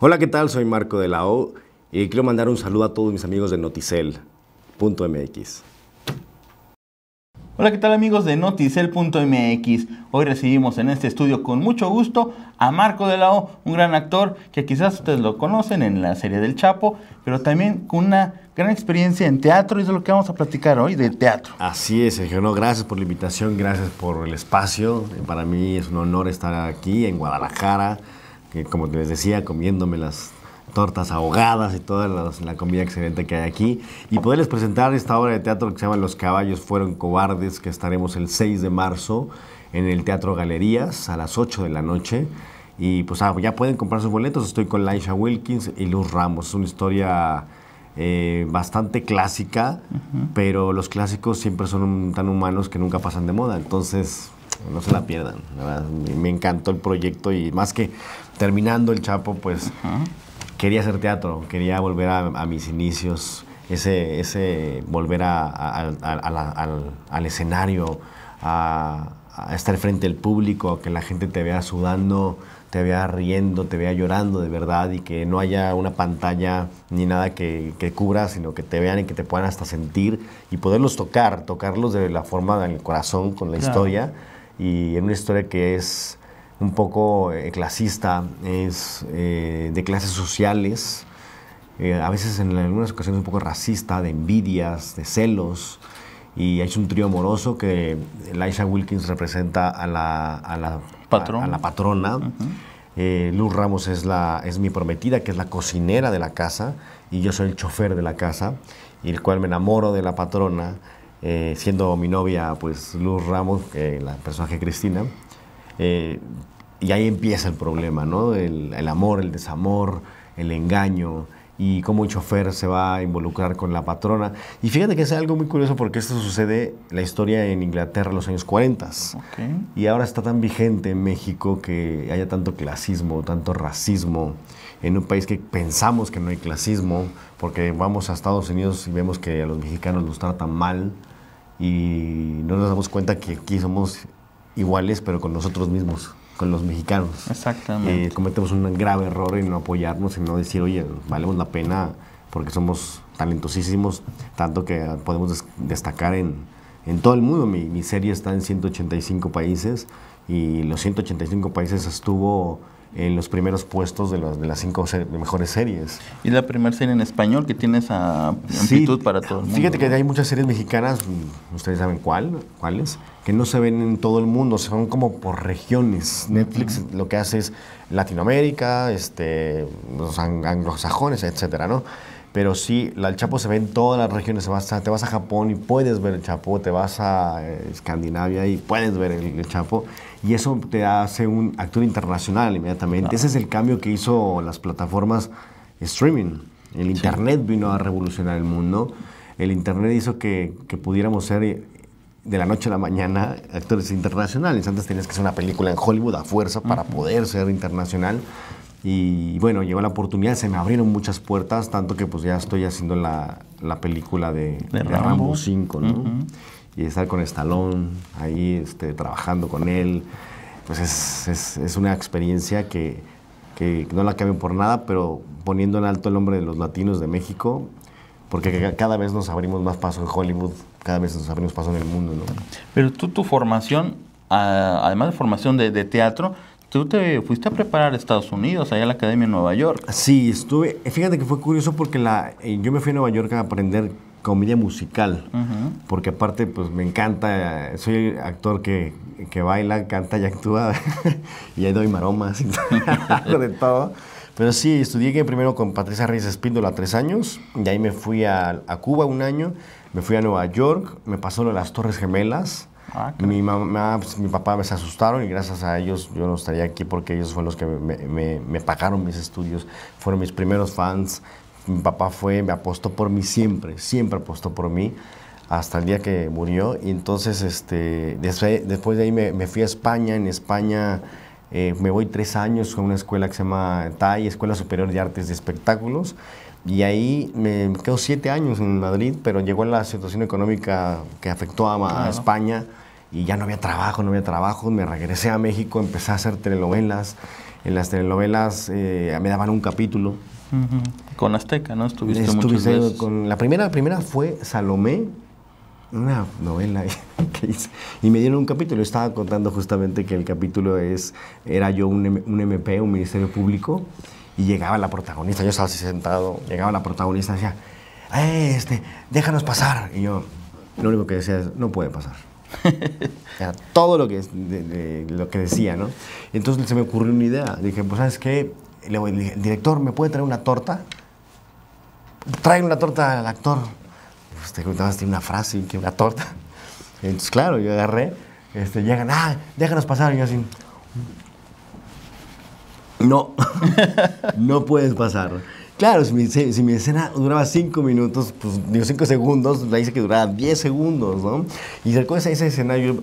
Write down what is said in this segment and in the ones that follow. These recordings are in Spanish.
Hola, ¿qué tal? Soy Marco de la O y quiero mandar un saludo a todos mis amigos de Noticel.mx. Hola, ¿qué tal amigos de Noticel.mx? Hoy recibimos en este estudio con mucho gusto a Marco de la O, un gran actor que quizás ustedes lo conocen en la serie del Chapo, pero también con una gran experiencia en teatro y es de lo que vamos a platicar hoy, de teatro. Así es, Sergio. gracias por la invitación, gracias por el espacio. Para mí es un honor estar aquí en Guadalajara como les decía, comiéndome las tortas ahogadas y toda la, comida excelente que hay aquí. Y poderles presentar esta obra de teatro que se llama Los caballos fueron cobardes, que estaremos el 6 de marzo en el Teatro Galerías a las 8 de la noche. Y pues ah, ya pueden comprar sus boletos. Estoy con Laisha Wilkins y Luz Ramos. Es una historia eh, bastante clásica, pero los clásicos siempre son tan humanos que nunca pasan de moda. Entonces no se la pierdan. Me encantó el proyecto y más que terminando el Chapo, pues quería hacer teatro, quería volver a, mis inicios, ese, ese volver al, escenario, a, estar frente al público, que la gente te vea sudando, te vea riendo, te vea llorando de verdad y que no haya una pantalla ni nada que, cubra, sino que te vean y que te puedan hasta sentir y poderlos tocar, tocarlos de la forma del corazón con la historia y en una historia que es un poco eh, clasista, es eh, de clases sociales, eh, a veces en algunas ocasiones un poco racista, de envidias, de celos. Y es un trío amoroso que Elisha Wilkins representa a la, a la, a, la patrona. Luz Ramos es, la, es mi prometida, que es la cocinera de la casa. Y yo soy el chofer de la casa, y el cual me enamoro de la patrona. Eh, siendo mi novia pues Luz Ramos, eh, la personaje Cristina, eh, y ahí empieza el problema, ¿no? El, amor, el desamor, el engaño y cómo el chofer se va a involucrar con la patrona. Y fíjate que es algo muy curioso porque esto sucede la historia en Inglaterra en los años 40. Y ahora está tan vigente en México que haya tanto clasismo, tanto racismo, en un país que pensamos que no hay clasismo, porque vamos a Estados Unidos y vemos que a los mexicanos los tratan mal y no nos damos cuenta que aquí somos iguales, pero con nosotros mismos, con los mexicanos. Exactamente. Eh, cometemos un grave error en no apoyarnos, en no decir, oye, valemos la pena porque somos talentosísimos, tanto que podemos destacar en, todo el mundo. Mi, mi serie está en 185 países y los 185 países estuvo en los primeros puestos de, las cinco mejores series. Y la primera serie en español que tiene esa amplitud para todo el mundo. Fíjate que hay muchas series mexicanas, mm, ustedes saben cuál, cuáles, que no se ven en todo el mundo, son como por regiones. Netflix lo que hace es Latinoamérica, este, los anglosajones, etcétera, ¿no? Pero sí, el Chapo se ve en todas las regiones. te vas a Japón y puedes ver el Chapo, te vas a eh, Escandinavia y puedes ver el, Chapo. Y eso te hace un actor internacional inmediatamente. Ese es el cambio que hizo las plataformas streaming. El Internet vino a revolucionar el mundo. El Internet hizo que, pudiéramos ser eh, de la noche a la mañana actores internacionales. Antes tenías que hacer una película en Hollywood a fuerza para poder ser internacional. Y bueno, llegó la oportunidad, se me abrieron muchas puertas, tanto que pues ya estoy haciendo la, película de, Rambo. 5, ¿no? Y estar con Estalón, ahí este, trabajando con él, pues es, una experiencia que, no la cambio por nada, pero poniendo en alto el nombre de los latinos de México, porque cada vez nos abrimos más paso en Hollywood, cada vez nos abrimos paso en el mundo. ¿no? Pero tú, tu formación, ah, además de formación de teatro, tú te fuiste a preparar a Estados Unidos, allá a la Academia de Nueva York. Sí, estuve. Fíjate que fue curioso porque la, eh, yo me fui a Nueva York a aprender comedia musical, porque aparte pues me encanta, soy actor que, baila, canta y actúa, y ahí doy maromas y todo, de todo. Pero sí, estudié primero con Patricia Reyes Espíndola tres años, y ahí me fui a, a Cuba un año, me fui a Nueva York, me pasó lo de las Torres Gemelas, Ah, mi, mamá, ah, pues, mi papá me asustaron y gracias a ellos yo no estaría aquí porque ellos fueron los que me, pagaron mis estudios, fueron mis primeros fans. Mi papá fue, me apostó por mí siempre, siempre apostó por mí hasta el día que murió. Y entonces, este, después, de ahí me, me fui a España. En España eh, me voy tres años a una escuela que se llama TAI, Escuela Superior de Artes de Espectáculos, y ahí me quedo siete años en Madrid, pero llegó la situación económica que afectó a, España y ya no había trabajo, no había trabajo, me regresé a México, empecé a hacer telenovelas, en las telenovelas eh, me daban un capítulo. Con Azteca, ¿no? Estuviste, la primera, la primera fue Salomé, una novela y me dieron un capítulo. Estaba contando justamente que el capítulo es, era yo un, MP, un Ministerio Público, y llegaba la protagonista, yo estaba así sentado, llegaba la protagonista y decía, eh, este, déjanos pasar. Y yo, lo único que decía es, no puede pasar. Era todo lo que, lo que decía, ¿no? Entonces se me ocurrió una idea. Dije, pues, ¿sabes qué? el director, ¿me puede traer una torta? Trae una torta al actor pues te contabas una frase y que una torta. Entonces, claro, yo agarré, este, llegan, ah, déjanos pasar. Y yo así, no, no puedes pasar. Claro, si mi, si escena duraba cinco minutos, pues digo cinco segundos, la hice que duraba 10 segundos, ¿no? Y recuerdo esa escena, yo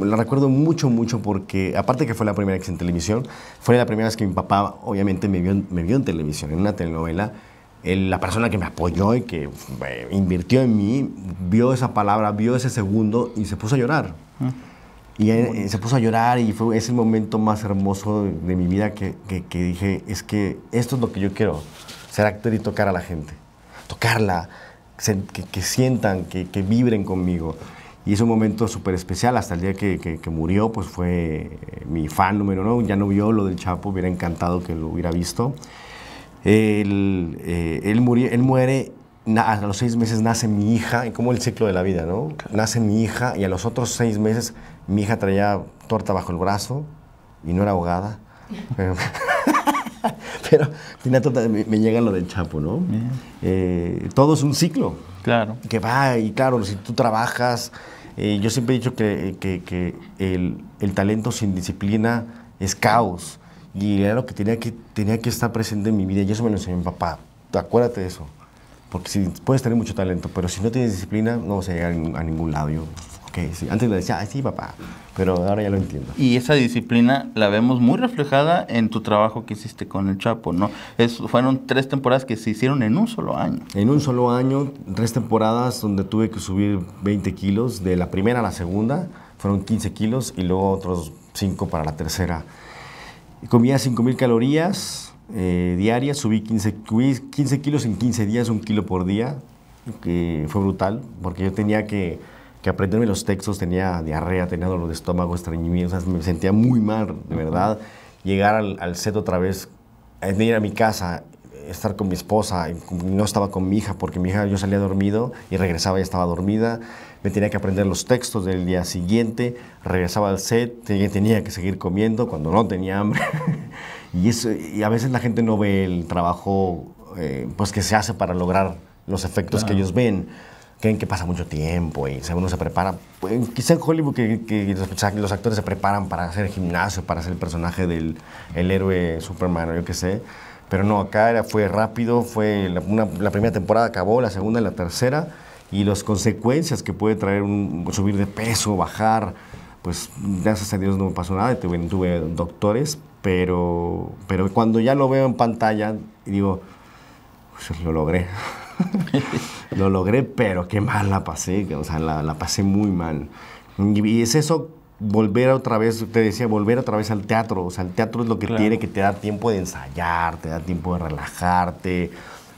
la recuerdo mucho, mucho porque, aparte que fue la primera vez en televisión, fue la primera vez que mi papá, obviamente, me vio, me vio en televisión, en una telenovela la persona que me apoyó y que eh, invirtió en mí, vio esa palabra, vio ese segundo y se puso a llorar. Ah. Eh, y se puso a llorar y fue ese momento más hermoso de mi vida que, que, dije, es que esto es lo que yo quiero, ser actor y tocar a la gente, tocarla, que, que sientan, que, vibren conmigo. Y es un momento súper especial, hasta el día que, murió, pues fue mi fan número uno, ya no vio lo del Chapo, hubiera encantado que lo hubiera visto. Él, eh, él, murió, él muere, a los seis meses nace mi hija, y como el ciclo de la vida, ¿no? Nace mi hija y a los otros seis meses mi hija traía torta bajo el brazo y no era ahogada. Pero, me, llega lo del Chapo, ¿no? Eh, todo es un ciclo. Claro. Que va, y claro, si tú trabajas, eh, yo siempre he dicho que, el, el, talento sin disciplina es caos. Y era lo que tenía que, tenía que estar presente en mi vida. Y eso me lo enseñó mi papá. Acuérdate de eso. Porque si puedes tener mucho talento, pero si no tienes disciplina, no vas a llegar a ningún lado. Yo, okay, sí. Antes le decía, ay, sí, papá, pero ahora ya lo entiendo. Y esa disciplina la vemos muy reflejada en tu trabajo que hiciste con el Chapo, ¿no? fueron tres temporadas que se hicieron en un solo año. En un solo año, tres temporadas donde tuve que subir 20 kilos, de la primera a la segunda, fueron 15 kilos y luego otros 5 para la tercera. Comía 5.000 calorías eh, diarias, subí 15, kilos en 15 días, un kilo por día, que fue brutal, porque yo tenía que, aprenderme los textos, tenía diarrea, tenía dolor de estómago, estreñimiento, me sentía muy mal, de verdad. Llegar al, set otra vez, ir a mi casa, estar con mi esposa, no estaba con mi hija porque mi hija yo salía dormido y regresaba y estaba dormida, me tenía que aprender los textos del día siguiente, regresaba al set, tenía que seguir comiendo cuando no tenía hambre. y, eso, y a veces la gente no ve el trabajo eh, pues que se hace para lograr los efectos que ellos ven. Creen que pasa mucho tiempo y uno se prepara. Pues, quizá en Hollywood que, que los, actores se preparan para hacer gimnasio, para hacer el personaje del héroe Superman, yo qué sé pero no, acá era, fue rápido, fue la, primera temporada acabó, la segunda, y la tercera, y las consecuencias que puede traer un, subir de peso, bajar, pues gracias a Dios no me pasó nada, tuve, tuve doctores, pero, pero cuando ya lo veo en pantalla, digo, lo logré. lo logré, pero qué mal la pasé, o sea, la, la pasé muy mal. Y es eso volver otra vez, te decía, volver otra vez al teatro. O sea, el teatro es lo que tiene que te da tiempo de ensayar, te da tiempo de relajarte,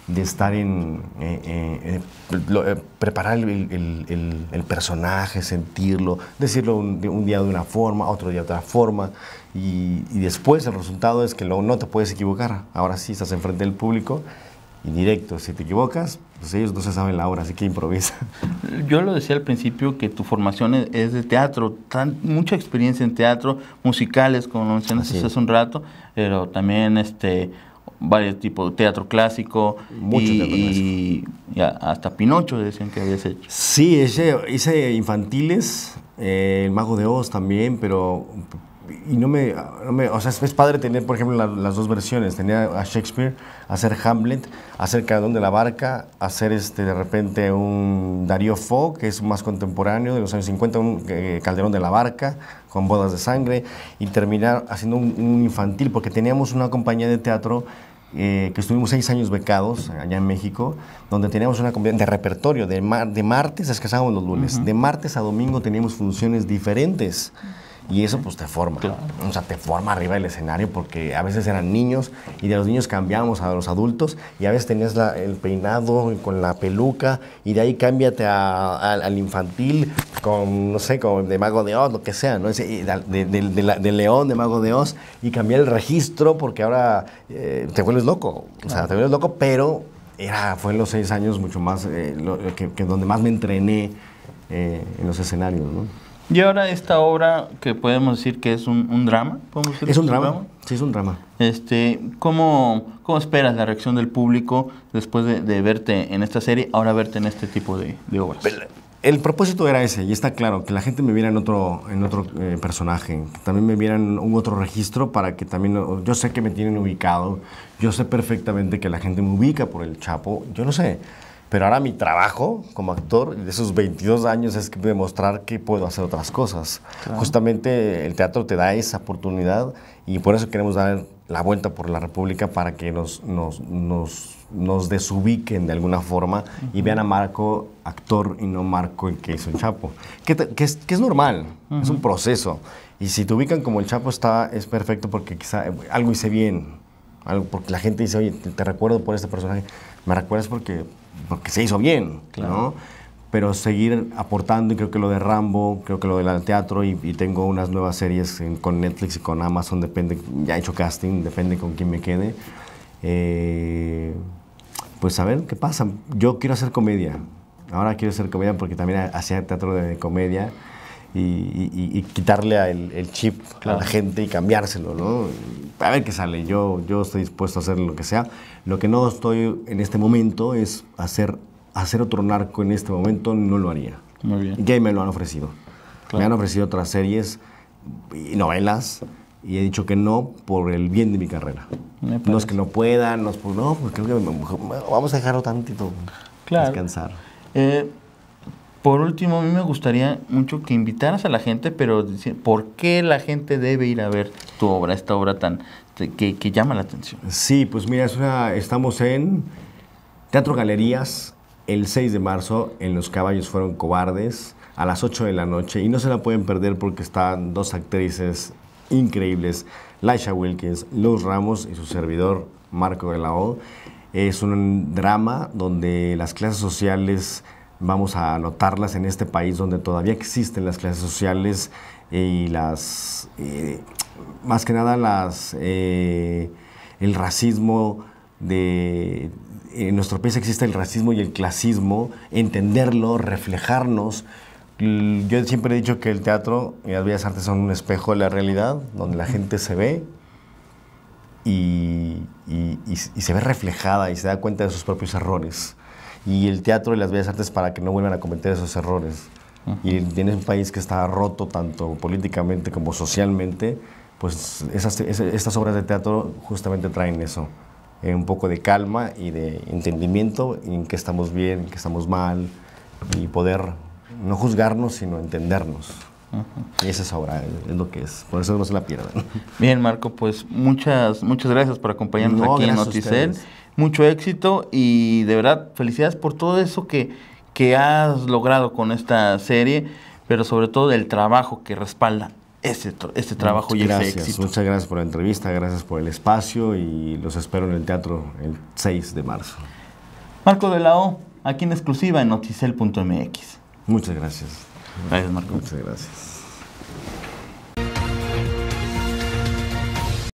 de estar en. Eh, eh, eh, preparar el, personaje, sentirlo, decirlo un, día de una forma, otro día de otra forma. Y, después el resultado es que no te puedes equivocar. Ahora sí estás enfrente del público y directo. Si te equivocas, pues ellos no se saben la obra, así que improvisa. Yo lo decía al principio que tu formación es de teatro, mucha experiencia en teatro, musicales, como lo mencionaste hace un rato, pero también este varios tipos de teatro clásico y, hasta Pinocho decían que habías hecho. Sí, hice, infantiles, eh, el Mago de Oz también, pero y no me, no me, o sea, es padre tener, por ejemplo, las dos versiones, tenía a Shakespeare, hacer Hamlet, hacer Calderón de la Barca, hacer este, de repente un Darío Fo, que es más contemporáneo de los años 50, un eh, Calderón de la Barca, con bodas de sangre, y terminar haciendo un, infantil, porque teníamos una compañía de teatro eh, que estuvimos seis años becados allá en México, donde teníamos una compañía de repertorio, de, mar, de martes, es que los lunes, de martes a domingo teníamos funciones diferentes. Y eso pues te forma. O sea, te forma arriba del escenario porque a veces eran niños y de los niños cambiamos a los adultos y a veces tenías el peinado con la peluca y de ahí cámbiate al infantil con, no sé, como de Mago de Oz, lo que sea, ¿no? De, León, de Mago de Oz y cambiar el registro porque ahora eh, te vuelves loco. O sea, te vuelves loco, pero era, fue en los seis años mucho más, eh, que, donde más me entrené eh, en los escenarios, ¿no? Y ahora esta obra que podemos decir que es un, drama, es un drama? sí es un drama. Este, ¿cómo, ¿Cómo esperas la reacción del público después de, verte en esta serie, ahora verte en este tipo de, obras? El, propósito era ese, y está claro, que la gente me viera en otro, en otro eh, personaje, que también me vieran un otro registro para que también, yo sé que me tienen ubicado, yo sé perfectamente que la gente me ubica por el Chapo, yo no sé. Pero ahora mi trabajo como actor de esos 22 años es demostrar que puedo hacer otras cosas. Justamente el teatro te da esa oportunidad y por eso queremos dar la vuelta por la República para que nos, nos, nos, nos desubiquen de alguna forma y vean a Marco actor y no Marco el que hizo el Chapo. Que, que, es, normal, es un proceso. Y si te ubican como el Chapo está, es perfecto porque quizá eh, algo hice bien. Algo, porque la gente dice, oye, te recuerdo por este personaje. Me recuerdas porque porque se hizo bien, claro. ¿no? Pero seguir aportando, y creo que lo de Rambo, creo que lo del teatro, y, tengo unas nuevas series con Netflix y con Amazon, depende, ya he hecho casting, depende con quién me quede. Eh, pues a ver qué pasa. Yo quiero hacer comedia. Ahora quiero hacer comedia porque también hacía teatro de comedia y, quitarle el, chip a la gente y cambiárselo, ¿no? A ver qué sale, yo, yo estoy dispuesto a hacer lo que sea. Lo que no estoy en este momento es hacer, hacer otro narco en este momento, no lo haría. Muy bien. Ya me lo han ofrecido. Me han ofrecido otras series y novelas y he dicho que no por el bien de mi carrera. No es que no puedan, no es no, pues creo que vamos a dejarlo tantito. Claro. Descansar. Eh, por último, a mí me gustaría mucho que invitaras a la gente, pero ¿por qué la gente debe ir a ver tu obra, esta obra tan que, llama la atención? Sí, pues mira, estamos en Teatro Galerías el 6 de marzo en Los Caballos Fueron Cobardes a las 8 de la noche y no se la pueden perder porque están dos actrices increíbles, Laisha Wilkins, Luz Ramos y su servidor Marco de la O. Es un drama donde las clases sociales vamos a notarlas en este país donde todavía existen las clases sociales y las, eh, más que nada las, eh, el racismo de, en nuestro país existe el racismo y el clasismo, entenderlo, reflejarnos. Yo siempre he dicho que el teatro y las bellas artes son un espejo de la realidad, donde la gente se ve y se ve reflejada y se da cuenta de sus propios errores y el teatro y las bellas artes para que no vuelvan a cometer esos errores. Y tienes un país que está roto tanto políticamente como socialmente, pues esas, estas obras de teatro justamente traen eso, eh, un poco de calma y de entendimiento en que estamos bien, en que estamos mal, y poder no juzgarnos, sino entendernos. Y esa es ahora, es lo que es. Por eso no se la pierdan. Bien, Marco, pues muchas, muchas gracias por acompañarnos aquí en Noticel mucho éxito y de verdad felicidades por todo eso que, que has logrado con esta serie, pero sobre todo del trabajo que respalda este, este trabajo y ese éxito. Muchas gracias por la entrevista, gracias por el espacio y los espero en el teatro el 6 de marzo. Marco de la O, aquí en exclusiva en noticel.mx. Muchas gracias. Gracias, Marco. Muchas gracias.